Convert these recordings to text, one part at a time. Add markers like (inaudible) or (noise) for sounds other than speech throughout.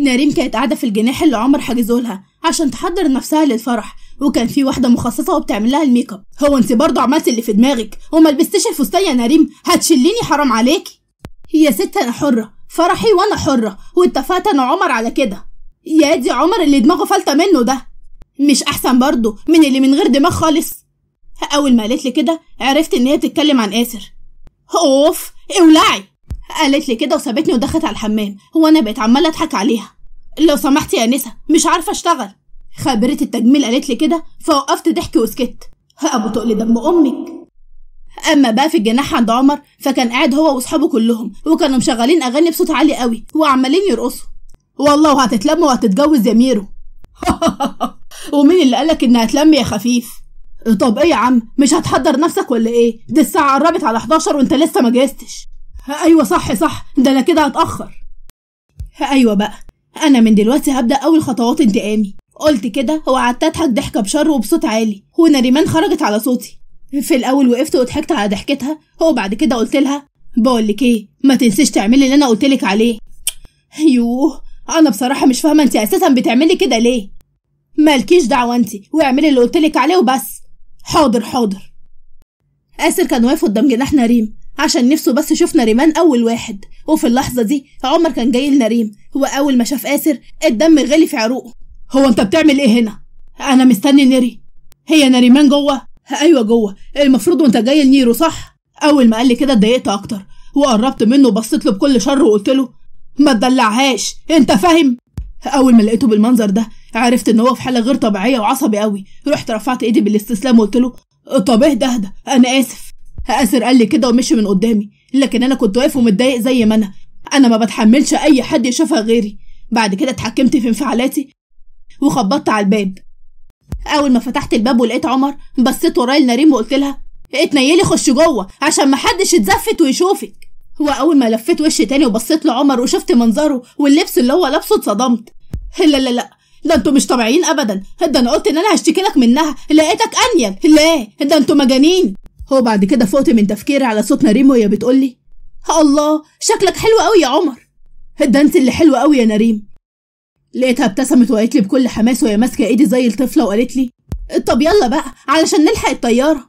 نريم كانت قاعدة في الجناح اللي عمر حاجزولها عشان تحضر نفسها للفرح وكان في واحدة مخصصة وبتعمل لها الميك اب هو انت برضه عملت اللي في دماغك وما لبستيش الفستان يا ناريم هتشليني حرام عليكي يا ست انا حرة فرحي وانا حرة واتفقت انا عمر على كده يا دي عمر اللي دماغه فالتة منه ده مش احسن برضه من اللي من غير دماغ خالص اول ما قالت لي كده عرفت ان هي بتتكلم عن اسر اوف اولعي قالت لي كده وسابتني ودخلت على الحمام هو انا بقيت عماله اضحك عليها لو سمحتي يا انسه مش عارفه اشتغل خبيره التجميل قالت لي كده فوقفت ضحكي وسكت ها ابو تقل دم امك اما بقى في الجناح عند عمر فكان قاعد هو واصحابه كلهم وكانوا مشغلين اغاني بصوت عالي قوي وعمالين يرقصوا والله وهتتلم وهتتجوز يا ميرو (laughs) ومين اللي قالك انها هتلم يا خفيف طب ايه يا عم مش هتحضر نفسك ولا ايه دي الساعه قربت على 11 وانت لسه ما جهزتش ايوه صح صح ده انا كده هتاخر ايوه بقى انا من دلوقتي هبدا اول خطوات انتقامي قلت كده وقعدت اضحك ضحكه بشر وبصوت عالي ونريمان خرجت على صوتي في الاول وقفت وضحكت على ضحكتها وبعد كده قلت لها بقول لك ايه ما تنسيش تعملي اللي انا قلت لك عليه يوه انا بصراحه مش فاهمه انت اساسا بتعملي كده ليه مالكيش دعوه انت واعملي اللي قلت لك عليه وبس حاضر حاضر آسر كان واقف قدام جناح نريم عشان نفسه بس شفنا ريمان أول واحد وفي اللحظة دي عمر كان جاي لنا ريم هو أول ما شاف آسر الدم غلي في عروقه هو أنت بتعمل إيه هنا؟ أنا مستني نري هي نريمان جوه؟ أيوة جوه المفروض وأنت جاي لنيرو صح؟ أول ما قال لي كده اتضايقت أكتر وقربت منه وبصيت له بكل شر وقلت له ما تدلعهاش أنت فاهم؟ أول ما لقيته بالمنظر ده عرفت إن هو في حالة غير طبيعية وعصبي قوي رحت رفعت إيدي بالاستسلام وقلت له طب اهدى اهدى أنا آسف آسر قال لي كده ومشي من قدامي لكن أنا كنت واقف ومتضايق زي ما أنا أنا ما بتحملش أي حد يشوفها غيري بعد كده اتحكمت في انفعالاتي وخبطت على الباب أول ما فتحت الباب ولقيت عمر بصيت ورايا لنريم وقلت لها اتنيلي خش جوه عشان محدش يتزفت ويشوفك وأول ما لفيت وشي تاني وبصيت لعمر وشفت منظره واللبس اللي هو لابسه اتصدمت لا لا لا ده انتوا مش طبيعيين ابدا ده انا قلت ان انا هشتكي لك منها لقيتك انيل لا ده انتوا مجانين هو بعد كده فقت من تفكيري على صوت نريم وهي بتقولي الله شكلك حلو قوي يا عمر الدانس اللي حلو قوي يا نريم لقيتها ابتسمت وقالت لي بكل حماس وهي ماسكه ايدي زي الطفله وقالت لي طب يلا بقى علشان نلحق الطياره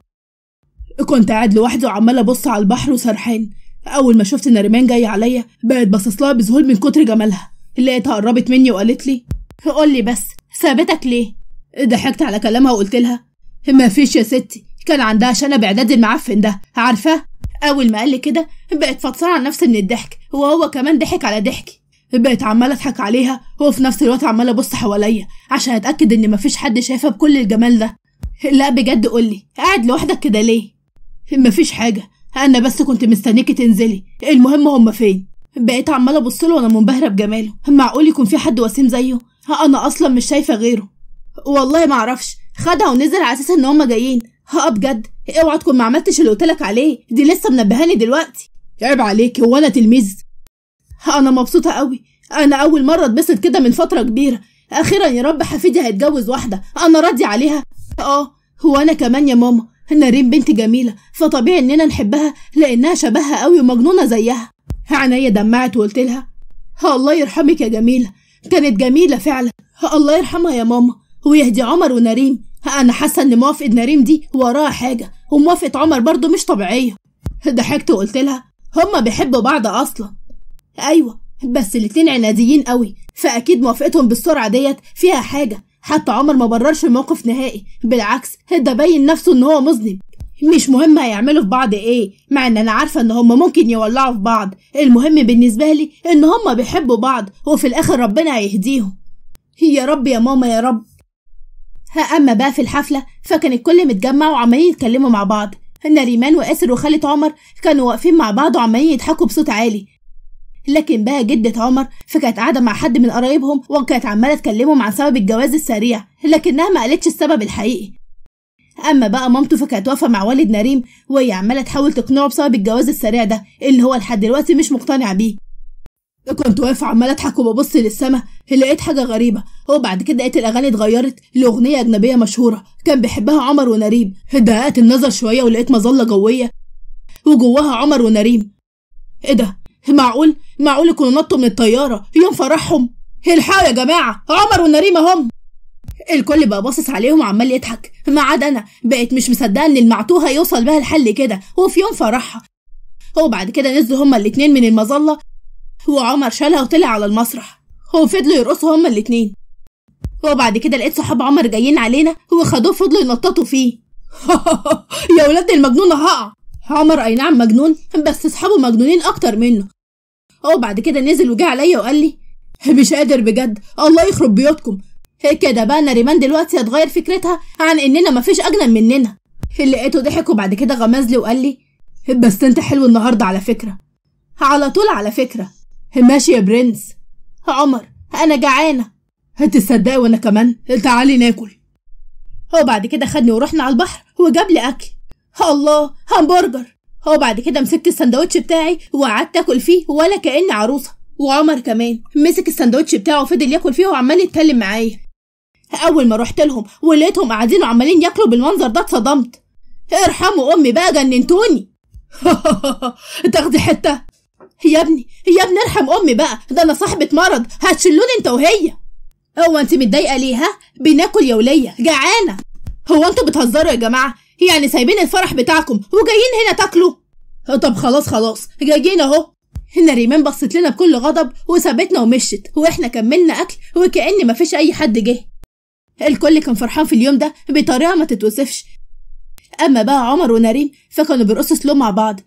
كنت قاعد لوحدي وعمال ابص على البحر وسرحان اول ما شفت نريمان جايه عليا بقت باصص لها بذهول من كتر جمالها لقيتها قربت مني وقالت لي قول لي بس ثابتك ليه ضحكت على كلامها وقلت لها ما فيش يا ستي كان عندها شنب اعداد المعفن ده عارفاه اول ما قال لي كده بقت فطسان على نفسي من الضحك وهو كمان ضحك على ضحكي بقت عماله اضحك عليها وفي نفس الوقت عماله ابص حواليا عشان اتاكد ان مفيش حد شايفها بكل الجمال ده لا بجد قولي قاعد لوحدك كده ليه مفيش حاجه انا بس كنت مستنيكي تنزلي المهم هما فين بقيت عماله ابص له وانا منبهره بجماله معقول يكون في حد وسيم زيه انا اصلا مش شايفه غيره والله ما اعرفش خدع ونزل على اساس ان هما جايين ها بجد اوعى تكون ما عملتش اللي قلتلك عليه دي لسه منبهاني دلوقتي عيب عليك هو انا تلميذ انا مبسوطه قوي انا اول مره اتبسط كده من فتره كبيره اخيرا يا رب حفيدي هيتجوز واحده انا راضيه عليها اه هو انا كمان يا ماما نارين بنت جميله فطبيعي اننا نحبها لانها شبهها قوي ومجنونه زيها عينيا دمعت وقلت لها الله يرحمك يا جميله كانت جميله فعلا الله يرحمها يا ماما ويهدي عمر ونريم أنا حاسة إن موافقة نريم دي وراها حاجة وموافقة عمر برضه مش طبيعية (laughs) ضحكت وقلت لها هما بيحبوا بعض أصلا أيوة بس الاتنين عناديين قوي فأكيد موافقتهم بالسرعة ديت فيها حاجة حتى عمر ما بررش الموقف نهائي بالعكس ده بين نفسه إن هو مذنب مش مهم هيعملوا في بعض ايه مع ان انا عارفه ان هما ممكن يولعوا في بعض المهم بالنسبه لي ان هما بيحبوا بعض وفي الاخر ربنا هيهديهم يا رب يا ماما يا رب ها أما بقى في الحفلة فكان الكل متجمع وعمالين يتكلموا مع بعض إن ريمان وآسر وخالة عمر كانوا واقفين مع بعض وعمالين يضحكوا بصوت عالي لكن بقى جدة عمر فكانت قاعدة مع حد من قرايبهم وكانت عمالة تكلمهم عن سبب الجواز السريع لكنها ما قالتش السبب الحقيقي أما بقى مامته فكانت واقفة مع والد نريم وهي عمالة تحاول تقنعه بسبب الجواز السريع ده اللي هو لحد دلوقتي مش مقتنع بيه كنت واقفة عمال أضحك وببص للسما لقيت حاجة غريبة وبعد كده لقيت الأغاني اتغيرت لأغنية أجنبية مشهورة كان بيحبها عمر ونريم دققت النظر شوية ولقيت مظلة جوية وجواها عمر ونريم إيه ده؟ معقول؟ معقول يكونوا نطوا من الطيارة يوم فرحهم؟ الحقوا يا جماعة عمر ونريم أهم الكل بقى باصص عليهم عمال يضحك ما عدا أنا بقيت مش مصدقة إن المعتوه هيوصل بها الحل كده وفي يوم فرحها وبعد كده نزلوا هما الاتنين من المظلة وعمر شالها وطلع على المسرح وفضلوا يرقصوا هما الاتنين وبعد كده لقيت صحاب عمر جايين علينا وخدوه فضلوا ينططوا فيه (laughs) يا ولاد المجنون هقع عمر اي نعم مجنون بس اصحابه مجنونين اكتر منه وبعد كده نزل وجه عليا وقال لي مش قادر بجد الله يخرب بيوتكم كده بقى ناريمان دلوقتي هتغير فكرتها عن اننا مفيش اجنب مننا لقيته ضحك وبعد كده غمزلي وقال لي بس انت حلو النهارده على فكره على طول على فكره ماشي يا برنس عمر انا جعانه هتصدقي وانا كمان تعالي ناكل هو بعد كده خدني ورحنا على البحر وجاب لي اكل الله همبرجر هو بعد كده مسكت السندوتش بتاعي وقعدت اكل فيه ولا كاني عروسه وعمر كمان مسك السندوتش بتاعه وفضل ياكل فيه وعمال يتكلم معايا اول ما رحت لهم ولقيتهم قاعدين وعمالين ياكلوا بالمنظر ده اتصدمت ارحموا امي بقى جننتوني (laughs) تاخدي حته يا ابني يا ابني ارحم امي بقى ده انا صاحبه مرض هتشلوني انت وهي هو انت متضايقه ليها بناكل يا وليه جعانه هو انتوا بتهزروا يا جماعه يعني سايبين الفرح بتاعكم وجايين هنا تاكلوا طب خلاص خلاص جايين اهو هنا ريمان بصت لنا بكل غضب وسابتنا ومشت واحنا كملنا اكل وكأن مفيش اي حد جه الكل كان فرحان في اليوم ده بطريقه ما تتوصفش اما بقى عمر ونريم فكانوا بيرقصوا سلو مع بعض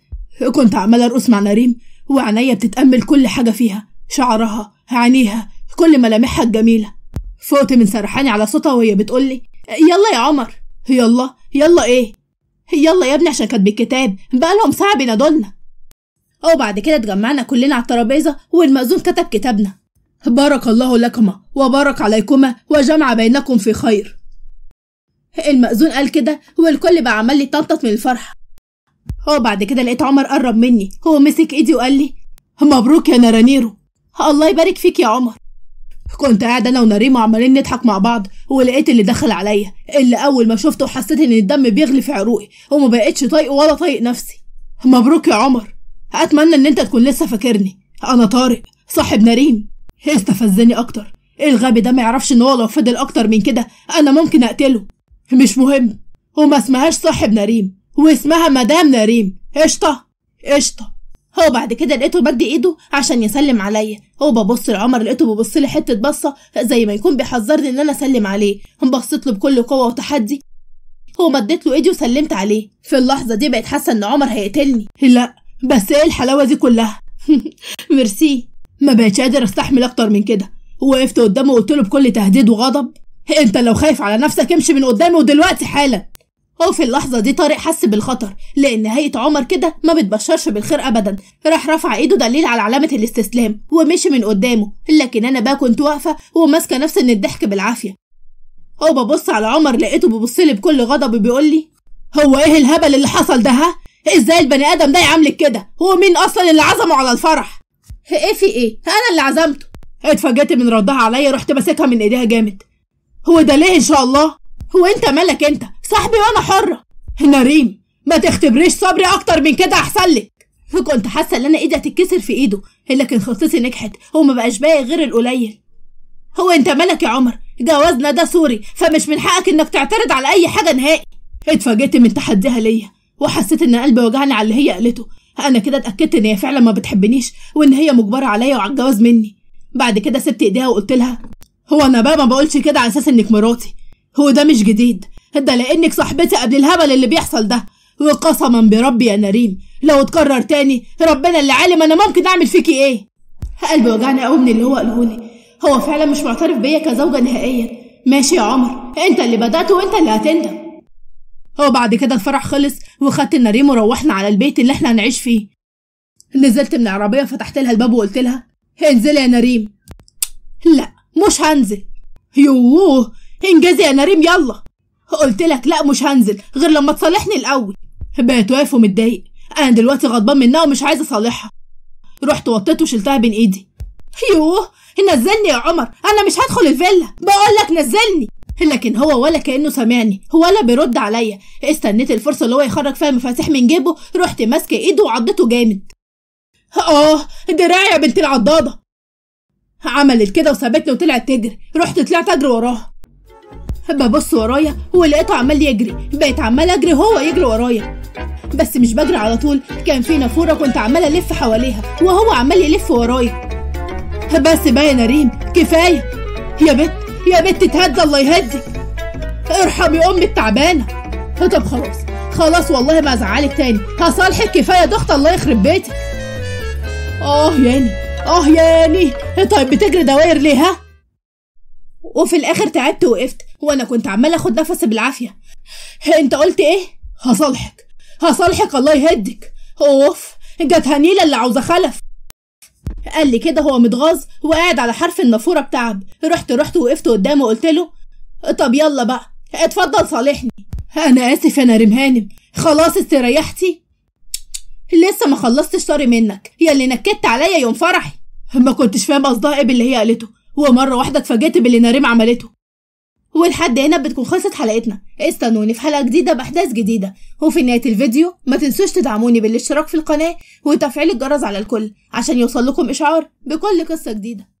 كنت عماله ارقص مع نريم وعينيا بتتأمل كل حاجة فيها شعرها عينيها كل ملامحها الجميلة فوتي من سرحاني على صوتها وهي بتقولي يلا يا عمر يلا يلا ايه يلا يا ابني عشان كانت بالكتاب بقالهم ساعة بينادولنا وبعد كده اتجمعنا كلنا على الترابيزة والمأذون كتب كتابنا بارك الله لكما وبارك عليكما وجمع بينكم في خير المأذون قال كده والكل بقى عمال يتنطط من الفرحة هو بعد كده لقيت عمر قرب مني هو مسك ايدي وقال لي مبروك يا نارانيرو الله يبارك فيك يا عمر كنت قاعد انا ونريمة عمالين نضحك مع بعض ولقيت اللي دخل عليا اللي اول ما شفته حسيت ان الدم بيغلي في عروقي وما بقتش طايقه ولا طايق نفسي مبروك يا عمر اتمنى ان انت تكون لسه فاكرني انا طارق صاحب نريم استفزني اكتر الغبي ده ما يعرفش ان هو لو فضل اكتر من كده انا ممكن اقتله مش مهم وما اسمهاش صاحب نريم واسمها مدام نريم قشطة قشطة هو بعد كده لقيته بدي ايده عشان يسلم عليا هو ببص لعمر لقيته ببص لي حته بصه زي ما يكون بيحذرني ان انا اسلم عليه بصيت له بكل قوه وتحدي هو مديت له ايدي وسلمت عليه في اللحظه دي بقت حاسه ان عمر هيقتلني لا بس ايه الحلاوه دي كلها (laughs) ميرسي ما بقتش قادر استحمل اكتر من كده وقفت قدامه وقلت له بكل تهديد وغضب إيه، انت لو خايف على نفسك امشي من قدامي ودلوقتي حالا وفي اللحظة دي طارق حس بالخطر لأن هيئة عمر كده ما بتبشرش بالخير أبدا راح رفع إيده دليل على علامة الاستسلام ومشي من قدامه لكن أنا بقى كنت واقفة وماسكة نفسي إن الضحك بالعافية وببص على عمر لقيته بيبصلي بكل غضب بيقول لي هو إيه الهبل اللي حصل ده ها؟ إزاي البني آدم ده يعاملك كده؟ هو مين أصلا اللي عزمه على الفرح؟ إيه في إيه؟ أنا اللي عزمته اتفاجئت من ردها عليا رحت ماسكها من إيديها جامد هو ده ليه إن شاء الله؟ هو أنت مالك أنت؟ صاحبي وانا حره ناريم ما تختبريش صبري اكتر من كده احسن لك كنت حاسه ان انا ايدي هتتكسر في ايده لكن خطتي نجحت ما بقاش باقي غير القليل هو انت مالك يا عمر جوازنا ده سوري فمش من حقك انك تعترض على اي حاجه نهائي اتفاجئت من تحديها ليا وحسيت ان قلبي وجعني على اللي هي قالته انا كده اتاكدت ان هي فعلا ما بتحبنيش وان هي مجبره عليا وعلى الجواز مني بعد كده سبت ايديها وقلت لها هو انا بقى ما بقولش كده على اساس انك مراتي هو ده مش جديد ده لانك صاحبتي قبل الهبل اللي بيحصل ده وقسما بربي يا نريم لو اتكرر تاني ربنا اللي عالم انا ممكن اعمل فيكي ايه قلبي وجعني قوي من اللي هو قالهولي هو فعلا مش معترف بيا كزوجة نهائيا ماشي يا عمر انت اللي بدأت وانت اللي هتندم وبعد كده الفرح خلص وخدت نريم وروحنا على البيت اللي احنا هنعيش فيه نزلت من العربية فتحت لها الباب وقلت لها انزلي يا نريم لا مش هنزل يوه انجزي يا نريم يلا قلت لك لا مش هنزل غير لما تصالحني الاول بقت واقف ومتضايق انا دلوقتي غضبان منها ومش عايزه اصالحها رحت وطيت وشلتها بين ايدي يوه نزلني يا عمر انا مش هدخل الفيلا بقول لك نزلني لكن هو ولا كانه سامعني ولا بيرد عليا استنيت الفرصه اللي هو يخرج فيها المفاتيح من جيبه رحت ماسكه ايده وعضته جامد اه دراعي يا بنت العضاضه عملت كده وسابتني وطلعت تجري رحت طلعت اجري وراها ببص ورايا هو لقيته عمال يجري بقيت عمال اجري هو يجري ورايا بس مش بجري على طول كان في نافوره كنت عمال الف حواليها وهو عمال يلف ورايا بس بقى يا نريم كفايه يا بت يا بت تهدى الله يهدي ارحمي امي التعبانه طب خلاص خلاص والله ما ازعلك تاني هصالحك كفايه ضغط الله يخرب بيتك اه ياني اه ياني طيب بتجري دواير ليه ها وفي الاخر تعبت وقفت وانا كنت عمال اخد نفسي بالعافيه انت قلت ايه هصالحك هصالحك الله يهدك اوف جت هنيله اللي عاوزه خلف قال لي كده هو متغاظ وقاعد على حرف النافوره بتعب رحت رحت وقفت قدامه وقلت له طب يلا بقى اتفضل صالحني انا اسف انا ريم هانم خلاص استريحتي لسه ما خلصتش طاري منك يا اللي نكدت عليا يوم فرحي ما كنتش فاهم قصدها ايه باللي هي قالته ومرة واحدة اتفاجئت باللي نريم عملته ولحد هنا بتكون خلصت حلقتنا استنوني في حلقة جديدة بأحداث جديدة وفي نهاية الفيديو ما تنسوش تدعموني بالاشتراك في القناة وتفعيل الجرس على الكل عشان يوصل لكم إشعار بكل قصة جديدة